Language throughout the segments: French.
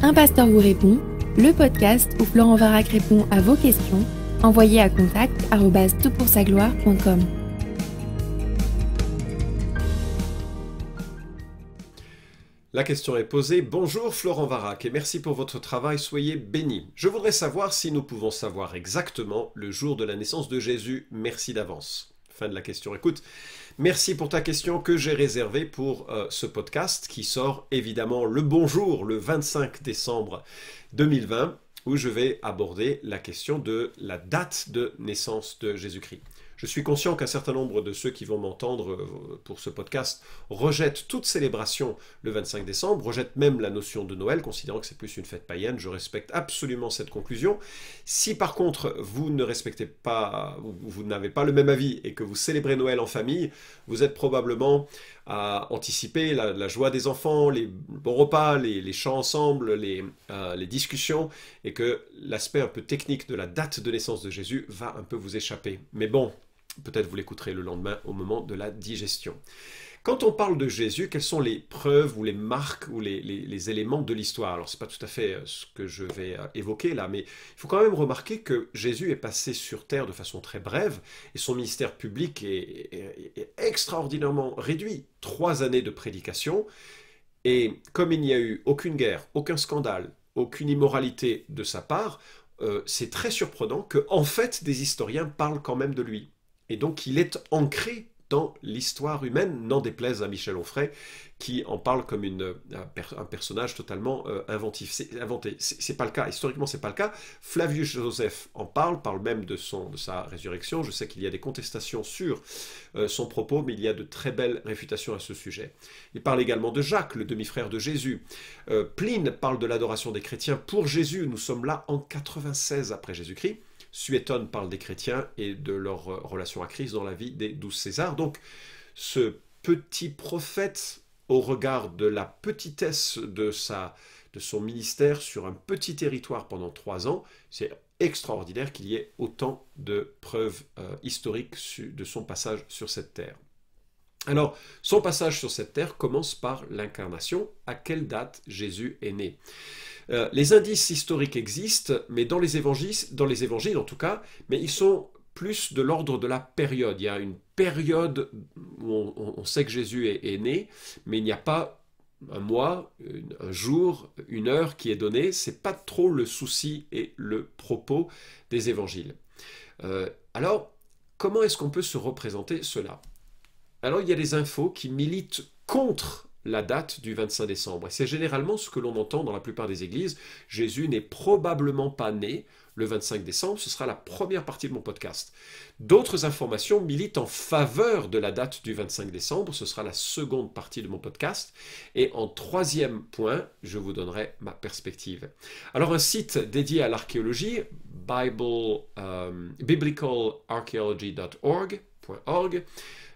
Un pasteur vous répond, le podcast où Florent Varac répond à vos questions, envoyez à contact gloire.com La question est posée. Bonjour Florent Varac et merci pour votre travail. Soyez béni. Je voudrais savoir si nous pouvons savoir exactement le jour de la naissance de Jésus. Merci d'avance. Fin de la question. Écoute, Merci pour ta question que j'ai réservée pour euh, ce podcast qui sort évidemment le bonjour le 25 décembre 2020 où je vais aborder la question de la date de naissance de Jésus-Christ. Je suis conscient qu'un certain nombre de ceux qui vont m'entendre euh, pour ce podcast rejettent toute célébration le 25 décembre, rejettent même la notion de Noël, considérant que c'est plus une fête païenne. Je respecte absolument cette conclusion. Si par contre vous ne respectez pas, vous n'avez pas le même avis et que vous célébrez Noël en famille, vous êtes probablement à anticiper la, joie des enfants, les bons repas, les, chants ensemble, les, euh, les discussions, et que l'aspect un peu technique de la date de naissance de Jésus va un peu vous échapper. Mais bon, Peut-être vous l'écouterez le lendemain au moment de la digestion. Quand on parle de Jésus, quelles sont les preuves ou les marques ou les, éléments de l'histoire Alors, ce n'est pas tout à fait euh, ce que je vais euh, évoquer là, mais il faut quand même remarquer que Jésus est passé sur Terre de façon très brève et son ministère public est, extraordinairement réduit. Trois années de prédication. Et comme il n'y a eu aucune guerre, aucun scandale, aucune immoralité de sa part, euh, c'est très surprenant que, en fait, des historiens parlent quand même de lui. Et donc il est ancré dans l'histoire humaine, n'en déplaise à Michel Onfray, qui en parle comme une, euh, un, personnage totalement euh, inventif, c'est, inventé. C'est, pas le cas, historiquement c'est pas le cas. Flavius Joseph en parle, parle même de, son, de sa résurrection. Je sais qu'il y a des contestations sur euh, son propos, mais il y a de très belles réfutations à ce sujet. Il parle également de Jacques, le demi-frère de Jésus. Pline parle de l'adoration des chrétiens pour Jésus. Nous sommes là en 96 après Jésus-Christ. Suétone parle des chrétiens et de leur euh, relation à Christ dans la vie des douze Césars. Donc, ce petit prophète, au regard de la petitesse de, sa, de son ministère sur un petit territoire pendant trois ans, c'est extraordinaire qu'il y ait autant de preuves euh, historiques de son passage sur cette terre. Alors, son passage sur cette terre commence par l'incarnation. À quelle date Jésus est né euh, Les indices historiques existent, mais dans les, évangiles, dans les évangiles en tout cas, mais ils sont plus de l'ordre de la période. Il y a une période où on, sait que Jésus est, né, mais il n'y a pas un mois, un jour, une heure qui est donnée, c'est pas trop le souci et le propos des évangiles. Euh, alors, comment est-ce qu'on peut se représenter cela alors il y a des infos qui militent contre la date du 25 décembre. C'est généralement ce que l'on entend dans la plupart des églises. Jésus n'est probablement pas né le 25 décembre, ce sera la première partie de mon podcast. D'autres informations militent en faveur de la date du 25 décembre, ce sera la seconde partie de mon podcast. Et en troisième point, je vous donnerai ma perspective. Alors un site dédié à l'archéologie, bible, euh,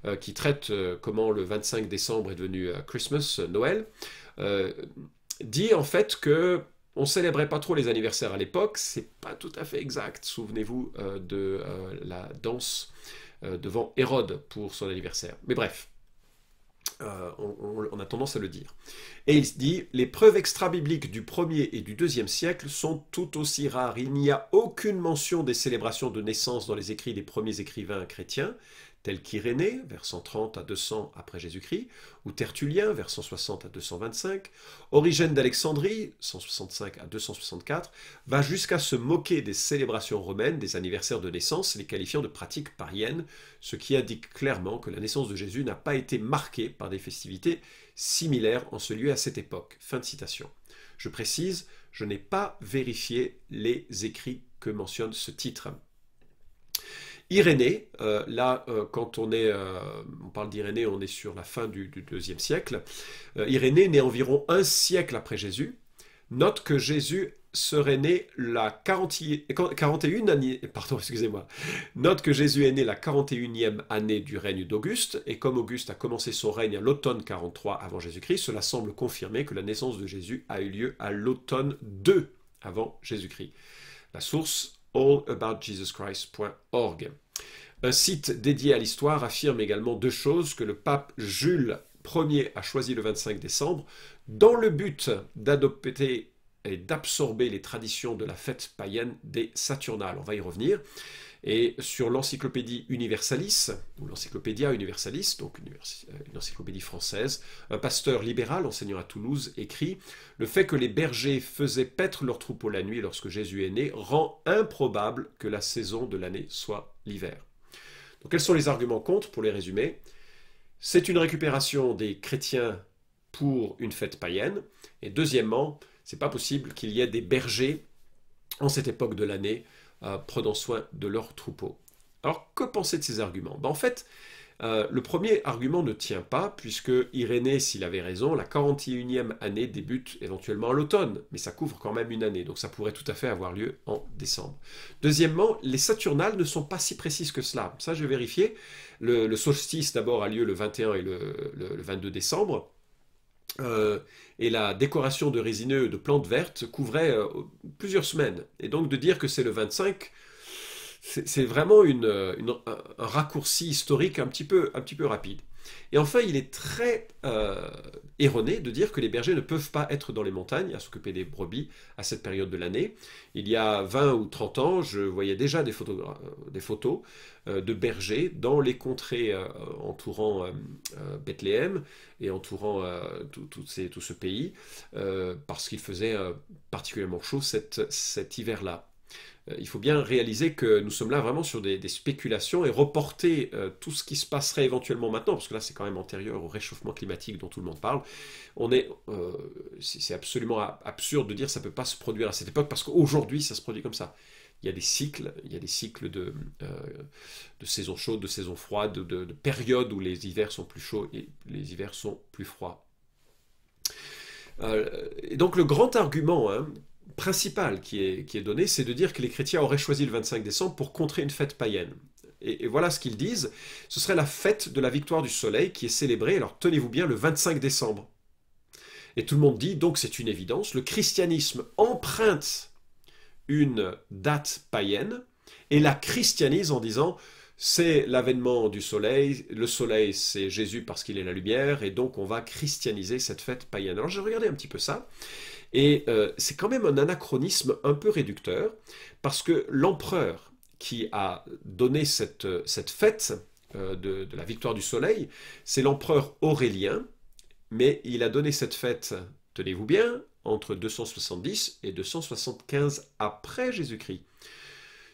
euh, qui traite euh, comment le 25 décembre est devenu euh, Christmas, Noël, dit en fait que on célébrait pas trop les anniversaires à l'époque, c'est pas tout à fait exact. Souvenez-vous de la danse devant Hérode pour son anniversaire. Mais bref, on, on, a tendance à le dire. Et il dit les preuves extra-bibliques du 1er et du 2e siècle sont tout aussi rares. Il n'y a aucune mention des célébrations de naissance dans les écrits des premiers écrivains chrétiens tels qu'Irénée, vers 130 à 200 après Jésus-Christ, ou Tertullien, vers 160 à 225, Origène d'Alexandrie, 165 à 264, va jusqu'à se moquer des célébrations romaines des anniversaires de naissance, les qualifiant de pratiques pariennes, ce qui indique clairement que la naissance de Jésus n'a pas été marquée par des festivités similaires en ce lieu à cette époque. Fin de citation. Je précise, je n'ai pas vérifié les écrits que mentionne ce titre. Irénée, euh, là, euh, quand on est, euh, on parle d'Irénée, on est sur la fin du, deuxième siècle. Irénée naît environ un siècle après Jésus. Note que Jésus serait né la année, pardon, excusez-moi. Note que Jésus est né la 41e année du règne d'Auguste, et comme Auguste a commencé son règne à l'automne 43 avant Jésus-Christ, cela semble confirmer que la naissance de Jésus a eu lieu à l'automne 2 avant Jésus-Christ. La source allaboutjesuschrist.org. Un site dédié à l'histoire affirme également deux choses que le pape Jules Ier a choisi le 25 décembre dans le but d'adopter et d'absorber les traditions de la fête païenne des Saturnales. On va y revenir. Et sur l'encyclopédie Universalis, ou l'encyclopédia Universalis, donc euh, une encyclopédie française, un pasteur libéral enseignant à Toulouse écrit « Le fait que les bergers faisaient paître leurs troupeaux la nuit lorsque Jésus est né rend improbable que la saison de l'année soit l'hiver. Donc quels sont les arguments contre pour les résumer C'est une récupération des chrétiens pour une fête païenne. Et deuxièmement, c'est pas possible qu'il y ait des bergers en cette époque de l'année euh, prenant soin de leurs troupeaux. Alors que penser de ces arguments ben, En fait, euh, le premier argument ne tient pas, puisque Irénée, s'il avait raison, la 41e année débute éventuellement à l'automne, mais ça couvre quand même une année, donc ça pourrait tout à fait avoir lieu en décembre. Deuxièmement, les Saturnales ne sont pas si précises que cela. Ça, je vérifié. Le, le solstice d'abord a lieu le 21 et le, 22 décembre. Euh, et la décoration de résineux de plantes vertes couvrait euh, plusieurs semaines. Et donc de dire que c'est le 25, c'est vraiment euh, un raccourci historique un petit, peu, rapide. Et enfin, il est très euh, erroné de dire que les bergers ne peuvent pas être dans les montagnes à s'occuper des brebis à cette période de l'année. Il y a 20 ou 30 ans, je voyais déjà des euh, photos, de bergers dans les contrées entourant Bethléem et entourant tout, ce pays, parce qu'il faisait particulièrement chaud cet hiver-là. Euh, il faut bien réaliser que nous sommes là vraiment sur des, spéculations et reporter euh, tout ce qui se passerait éventuellement maintenant, parce que là c'est quand même antérieur au réchauffement climatique dont tout le monde parle. On est, euh, c'est absolument absurde de dire que ça ne peut pas se produire à cette époque, parce qu'aujourd'hui ça se produit comme ça. Il y a des cycles, il y a des cycles de, de saison chaudes, de saison froide, de, périodes où les hivers sont plus chauds et les hivers sont plus froids. et donc le grand argument hein, principal qui est, qui donné, c'est de dire que les chrétiens auraient choisi le 25 décembre pour contrer une fête païenne. Et, et voilà ce qu'ils disent, ce serait la fête de la victoire du soleil qui est célébrée, alors tenez-vous bien, le 25 décembre. Et tout le monde dit, donc c'est une évidence, le christianisme emprunte une date païenne et la christianise en disant c'est l'avènement du soleil. Le soleil, c'est Jésus parce qu'il est la lumière, et donc on va christianiser cette fête païenne. Alors j'ai regardé un petit peu ça, et euh, c'est quand même un anachronisme un peu réducteur, parce que l'empereur qui a donné cette, euh, cette fête euh, de, de la victoire du soleil, c'est l'empereur Aurélien, mais il a donné cette fête, tenez-vous bien, entre 270 et 275 après Jésus-Christ.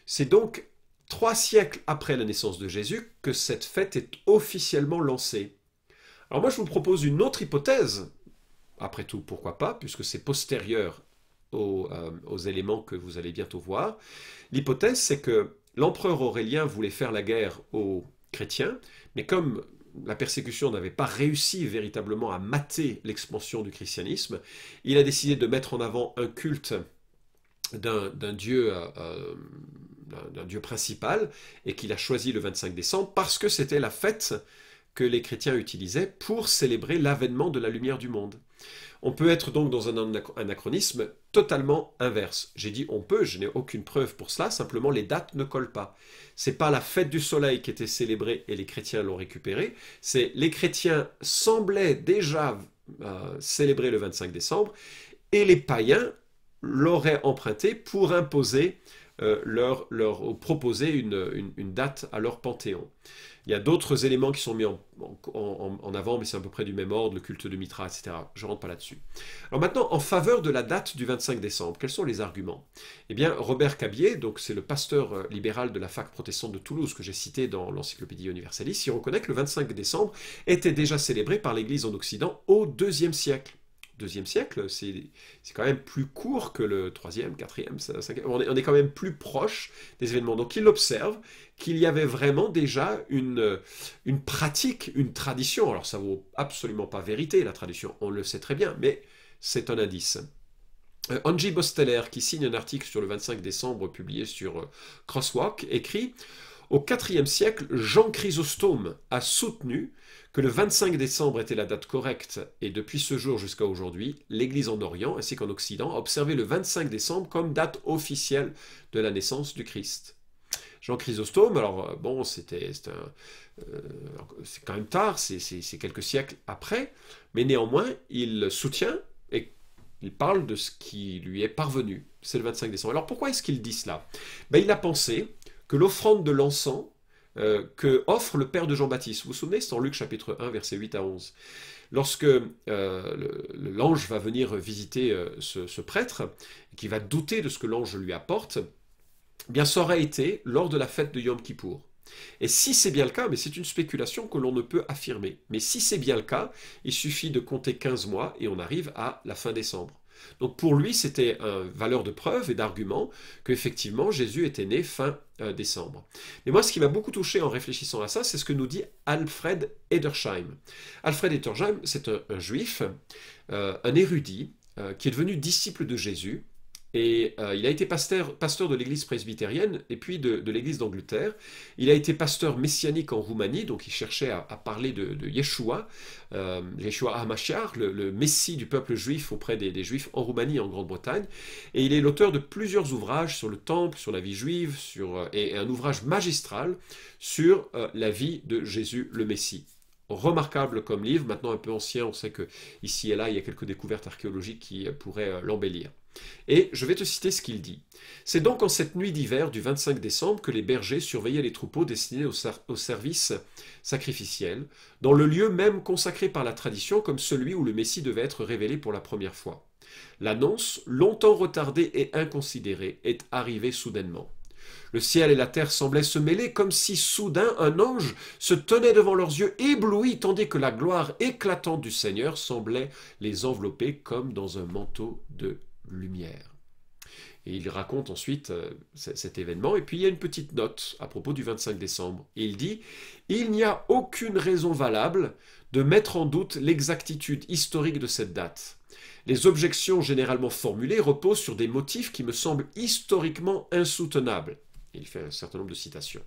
C'est donc trois siècles après la naissance de Jésus que cette fête est officiellement lancée. Alors moi je vous propose une autre hypothèse, après tout pourquoi pas, puisque c'est postérieur euh, aux, éléments que vous allez bientôt voir. L'hypothèse c'est que l'empereur Aurélien voulait faire la guerre aux chrétiens, mais comme la persécution n'avait pas réussi véritablement à mater l'expansion du christianisme, il a décidé de mettre en avant un culte d'un dieu euh, euh, d'un Dieu principal, et qu'il a choisi le 25 décembre parce que c'était la fête que les chrétiens utilisaient pour célébrer l'avènement de la lumière du monde. On peut être donc dans un anachronisme totalement inverse. J'ai dit on peut, je n'ai aucune preuve pour cela, simplement les dates ne collent pas. C'est pas la fête du soleil qui était célébrée et les chrétiens l'ont récupérée, c'est les chrétiens semblaient déjà euh, célébrer le 25 décembre et les païens l'auraient emprunté pour imposer euh, leur, leur proposer une, date à leur panthéon. Il y a d'autres éléments qui sont mis en, en, avant, mais c'est à peu près du même ordre, le culte de Mitra, etc. Je ne rentre pas là-dessus. Alors maintenant, en faveur de la date du 25 décembre, quels sont les arguments Eh bien, Robert Cabier, donc c'est le pasteur euh, libéral de la fac protestante de Toulouse que j'ai cité dans l'encyclopédie universaliste, il reconnaît que le 25 décembre était déjà célébré par l'Église en Occident au IIe siècle deuxième siècle, c'est quand même plus court que le troisième, quatrième, cinquième. On est, quand même plus proche des événements. Donc il observe qu'il y avait vraiment déjà une, une pratique, une tradition. Alors ça vaut absolument pas vérité, la tradition, on le sait très bien, mais c'est un indice. Euh, Angie Bosteller, qui signe un article sur le 25 décembre publié sur euh, Crosswalk, écrit Au IVe siècle, Jean Chrysostome a soutenu que le 25 décembre était la date correcte et depuis ce jour jusqu'à aujourd'hui, l'Église en Orient ainsi qu'en Occident a observé le 25 décembre comme date officielle de la naissance du Christ. Jean Chrysostome, alors euh, bon, c'était euh, c'est quand même tard, c'est quelques siècles après, mais néanmoins, il soutient et il parle de ce qui lui est parvenu. C'est le 25 décembre. Alors pourquoi est-ce qu'il dit cela ben, Il a pensé que l'offrande de l'encens euh, que offre le père de Jean-Baptiste. Vous vous souvenez, c'est en Luc chapitre 1, verset 8 à 11. Lorsque euh, l'ange va venir visiter euh, ce, prêtre, qui va douter de ce que l'ange lui apporte, eh bien ça aurait été lors de la fête de Yom Kippour. Et si c'est bien le cas, mais c'est une spéculation que l'on ne peut affirmer, mais si c'est bien le cas, il suffit de compter 15 mois et on arrive à la fin décembre. Donc pour lui, c'était une euh, valeur de preuve et d'argument qu'effectivement Jésus était né fin euh, décembre. Mais moi, ce qui m'a beaucoup touché en réfléchissant à ça, c'est ce que nous dit Alfred Edersheim. Alfred Edersheim, c'est un, juif, euh, un érudit, qui est devenu disciple de Jésus et euh, il a été pasteur, de l'église presbytérienne et puis de, l'église d'Angleterre. Il a été pasteur messianique en Roumanie, donc il cherchait à, parler de, Yeshua, euh, Yeshua Hamashiach, le, messie du peuple juif auprès des, juifs en Roumanie et en Grande-Bretagne. Et il est l'auteur de plusieurs ouvrages sur le temple, sur la vie juive, sur, euh, et, un ouvrage magistral sur la vie de Jésus le messie remarquable comme livre, maintenant un peu ancien, on sait que ici et là, il y a quelques découvertes archéologiques qui euh, pourraient euh, l'embellir. Et je vais te citer ce qu'il dit. C'est donc en cette nuit d'hiver du 25 décembre que les bergers surveillaient les troupeaux destinés au, au, service sacrificiel, dans le lieu même consacré par la tradition comme celui où le Messie devait être révélé pour la première fois. L'annonce, longtemps retardée et inconsidérée, est arrivée soudainement. Le ciel et la terre semblaient se mêler comme si soudain un ange se tenait devant leurs yeux ébloui tandis que la gloire éclatante du Seigneur semblait les envelopper comme dans un manteau de lumière. Et il raconte ensuite euh, cet événement. Et puis il y a une petite note à propos du 25 décembre. il dit Il n'y a aucune raison valable de mettre en doute l'exactitude historique de cette date. Les objections généralement formulées reposent sur des motifs qui me semblent historiquement insoutenables. Il fait un certain nombre de citations.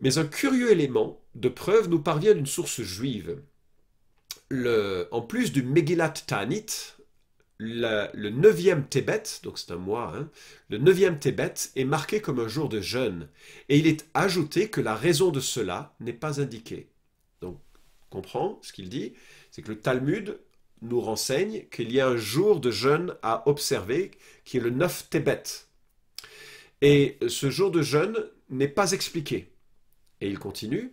Mais un curieux élément de preuve nous parvient d'une source juive. Le, en plus du Megillat Tanit, le, neuvième 9 Tébet, donc c'est un mois, hein, le 9e est marqué comme un jour de jeûne, et il est ajouté que la raison de cela n'est pas indiquée. Donc, comprends ce qu'il dit, c'est que le Talmud nous renseigne qu'il y a un jour de jeûne à observer, qui est le 9 Tébet. Et ce jour de jeûne n'est pas expliqué. Et il continue.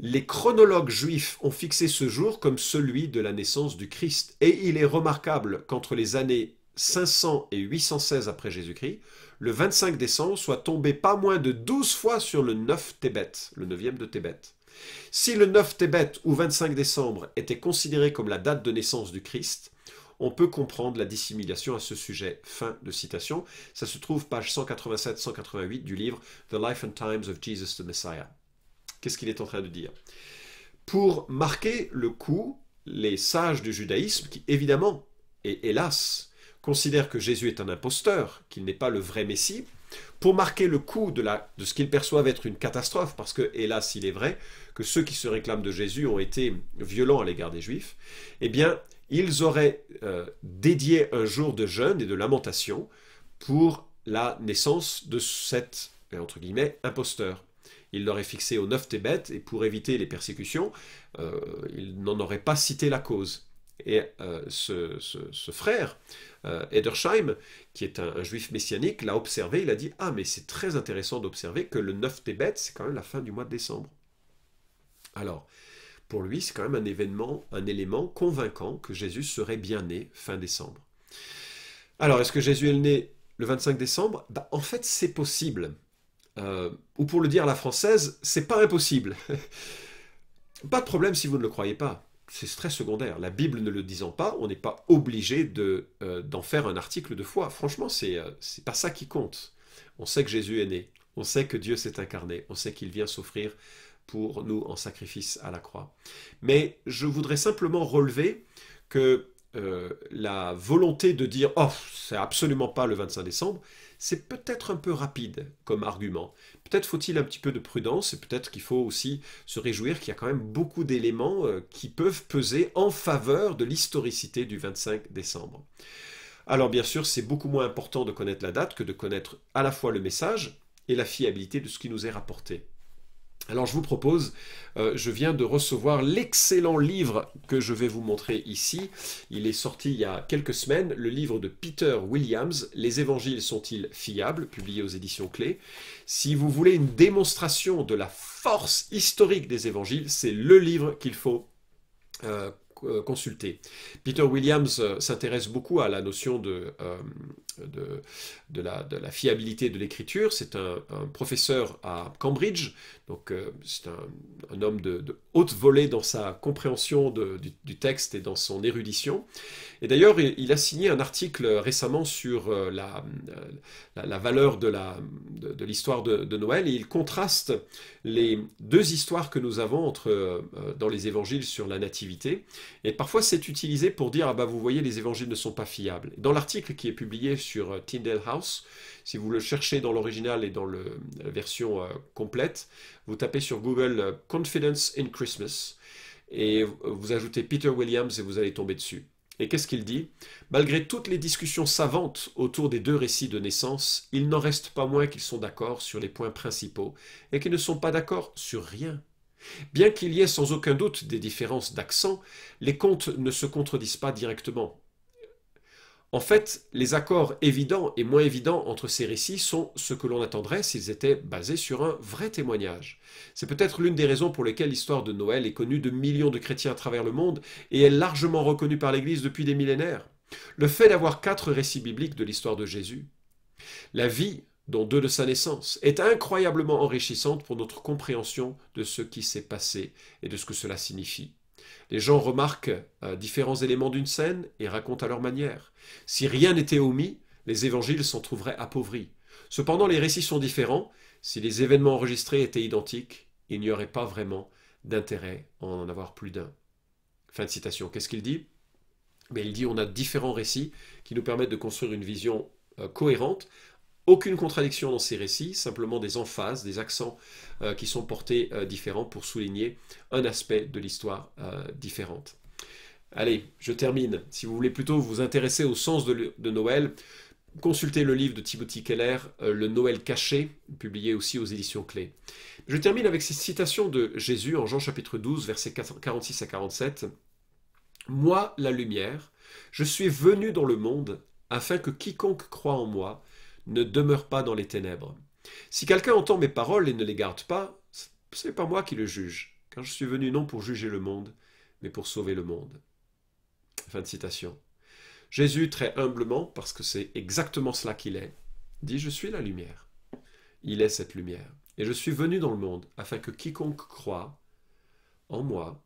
Les chronologues juifs ont fixé ce jour comme celui de la naissance du Christ. Et il est remarquable qu'entre les années 500 et 816 après Jésus-Christ, le 25 décembre soit tombé pas moins de 12 fois sur le 9 Tébet, le 9e de Tébet. Si le 9 Tébet ou 25 décembre était considéré comme la date de naissance du Christ, on peut comprendre la dissimulation à ce sujet. Fin de citation. Ça se trouve page 187-188 du livre The Life and Times of Jesus the Messiah. Qu'est-ce qu'il est en train de dire Pour marquer le coup, les sages du judaïsme, qui évidemment, et hélas, considèrent que Jésus est un imposteur, qu'il n'est pas le vrai Messie, pour marquer le coup de, de ce qu'ils perçoivent être une catastrophe, parce que, hélas, il est vrai que ceux qui se réclament de Jésus ont été violents à l'égard des Juifs, eh bien, ils auraient euh, dédié un jour de jeûne et de lamentation pour la naissance de cet, entre guillemets, imposteur. Ils l'auraient fixé au 9 Tébet et pour éviter les persécutions, euh, ils n'en auraient pas cité la cause. Et euh, ce, frère, Edersheim, qui est un, juif messianique, l'a observé, il a dit « Ah, mais c'est très intéressant d'observer que le 9 Tébet, c'est quand même la fin du mois de décembre. » Alors, pour lui, c'est quand même un événement, un élément convaincant que Jésus serait bien né fin décembre. Alors, est-ce que Jésus est né le 25 décembre bah, En fait, c'est possible. Euh, ou pour le dire à la française, c'est pas impossible. pas de problème si vous ne le croyez pas. C'est très secondaire. La Bible ne le disant pas, on n'est pas obligé d'en de, euh, d'en faire un article de foi. Franchement, c'est n'est euh, pas ça qui compte. On sait que Jésus est né. On sait que Dieu s'est incarné. On sait qu'il vient s'offrir pour nous en sacrifice à la croix. Mais je voudrais simplement relever que euh, la volonté de dire oh c'est absolument pas le 25 décembre, c'est peut-être un peu rapide comme argument. Peut-être faut-il un petit peu de prudence et peut-être qu'il faut aussi se réjouir qu'il y a quand même beaucoup d'éléments euh, qui peuvent peser en faveur de l'historicité du 25 décembre. Alors bien sûr, c'est beaucoup moins important de connaître la date que de connaître à la fois le message et la fiabilité de ce qui nous est rapporté. Alors je vous propose, euh, je viens de recevoir l'excellent livre que je vais vous montrer ici. Il est sorti il y a quelques semaines, le livre de Peter Williams, Les évangiles sont-ils fiables, publié aux éditions Clés. Si vous voulez une démonstration de la force historique des évangiles, c'est le livre qu'il faut euh, euh, consulter. Peter Williams s'intéresse beaucoup à la notion de, de, la, fiabilité de l'écriture. C'est un, professeur à Cambridge, donc euh, c'est un, homme de, haute volée dans sa compréhension du, texte et dans son érudition. Et d'ailleurs, il, a signé un article récemment sur euh, euh, la, valeur de l'histoire de, Noël et il contraste les deux histoires que nous avons entre, dans les évangiles sur la nativité. Et parfois, c'est utilisé pour dire, ah bah, vous voyez, les évangiles ne sont pas fiables. Dans l'article qui est publié sur Tyndale euh, House. Si vous le cherchez dans l'original et dans la version euh, complète, vous tapez sur Google euh, Confidence in Christmas et vous ajoutez Peter Williams et vous allez tomber dessus. Et qu'est-ce qu'il dit Malgré toutes les discussions savantes autour des deux récits de naissance, il n'en reste pas moins qu'ils sont d'accord sur les points principaux et qu'ils ne sont pas d'accord sur rien. Bien qu'il y ait sans aucun doute des différences d'accent, les contes ne se contredisent pas directement. En fait, les accords évidents et moins évidents entre ces récits sont ce que l'on attendrait s'ils étaient basés sur un vrai témoignage. C'est peut-être l'une des raisons pour lesquelles l'histoire de Noël est connue de millions de chrétiens à travers le monde et est largement reconnue par l'Église depuis des millénaires. Le fait d'avoir quatre récits bibliques de l'histoire de Jésus, la vie, dont deux de sa naissance, est incroyablement enrichissante pour notre compréhension de ce qui s'est passé et de ce que cela signifie les gens remarquent euh, différents éléments d'une scène et racontent à leur manière. Si rien n'était omis, les évangiles s'en trouveraient appauvris. Cependant, les récits sont différents. Si les événements enregistrés étaient identiques, il n'y aurait pas vraiment d'intérêt en en avoir plus d'un. Fin de citation. Qu'est-ce qu'il dit Mais ben, il dit on a différents récits qui nous permettent de construire une vision euh, cohérente aucune contradiction dans ces récits, simplement des emphases, des accents euh, qui sont portés euh, différents pour souligner un aspect de l'histoire euh, différente. Allez, je termine. Si vous voulez plutôt vous intéresser au sens de, Noël, consultez le livre de Timothy Keller, Le Noël caché, publié aussi aux éditions Clés. Je termine avec cette citation de Jésus en Jean chapitre 12, versets 46 à 47. Moi, la lumière, je suis venu dans le monde afin que quiconque croit en moi ne demeure pas dans les ténèbres. Si quelqu'un entend mes paroles et ne les garde pas, ce n'est pas moi qui le juge, car je suis venu non pour juger le monde, mais pour sauver le monde. Fin de citation. Jésus, très humblement, parce que c'est exactement cela qu'il est, dit Je suis la lumière. Il est cette lumière. Et je suis venu dans le monde afin que quiconque croit en moi,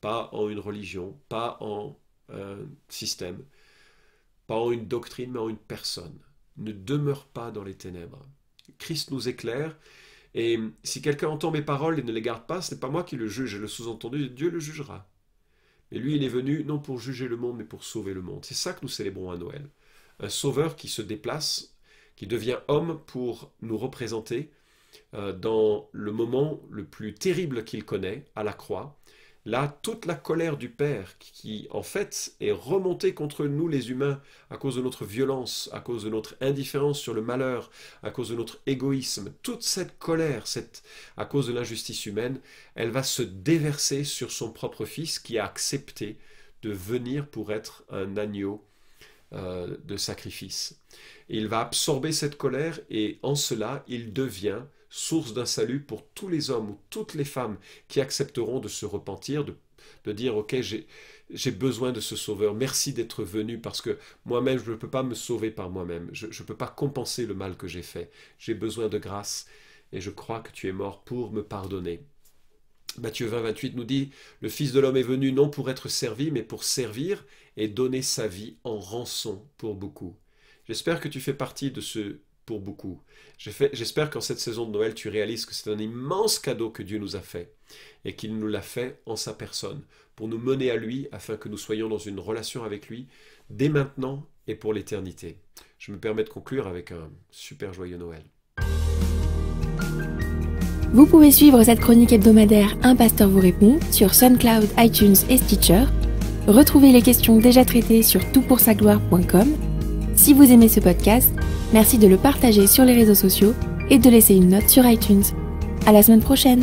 pas en une religion, pas en un système, pas en une doctrine, mais en une personne, ne demeure pas dans les ténèbres. Christ nous éclaire, et si quelqu'un entend mes paroles et ne les garde pas, ce n'est pas moi qui le juge, le sous-entendu, Dieu le jugera. Mais lui, il est venu non pour juger le monde, mais pour sauver le monde. C'est ça que nous célébrons à Noël. Un sauveur qui se déplace, qui devient homme pour nous représenter euh, dans le moment le plus terrible qu'il connaît, à la croix, Là, toute la colère du Père, qui en fait est remontée contre nous les humains, à cause de notre violence, à cause de notre indifférence sur le malheur, à cause de notre égoïsme, toute cette colère, cette, à cause de l'injustice humaine, elle va se déverser sur son propre Fils qui a accepté de venir pour être un agneau euh, de sacrifice. il va absorber cette colère et en cela, il devient source d'un salut pour tous les hommes ou toutes les femmes qui accepteront de se repentir, de, dire, OK, j'ai besoin de ce sauveur, merci d'être venu parce que moi-même, je ne peux pas me sauver par moi-même, je ne peux pas compenser le mal que j'ai fait, j'ai besoin de grâce et je crois que tu es mort pour me pardonner. Matthieu 20, 28 nous dit, Le Fils de l'homme est venu non pour être servi, mais pour servir et donner sa vie en rançon pour beaucoup. J'espère que tu fais partie de ce pour beaucoup. J'espère qu'en cette saison de Noël, tu réalises que c'est un immense cadeau que Dieu nous a fait et qu'il nous l'a fait en sa personne pour nous mener à lui afin que nous soyons dans une relation avec lui dès maintenant et pour l'éternité. Je me permets de conclure avec un super joyeux Noël. Vous pouvez suivre cette chronique hebdomadaire Un pasteur vous répond sur SoundCloud, iTunes et Stitcher. Retrouvez les questions déjà traitées sur toutpoursagloire.com si vous aimez ce podcast, merci de le partager sur les réseaux sociaux et de laisser une note sur iTunes. À la semaine prochaine!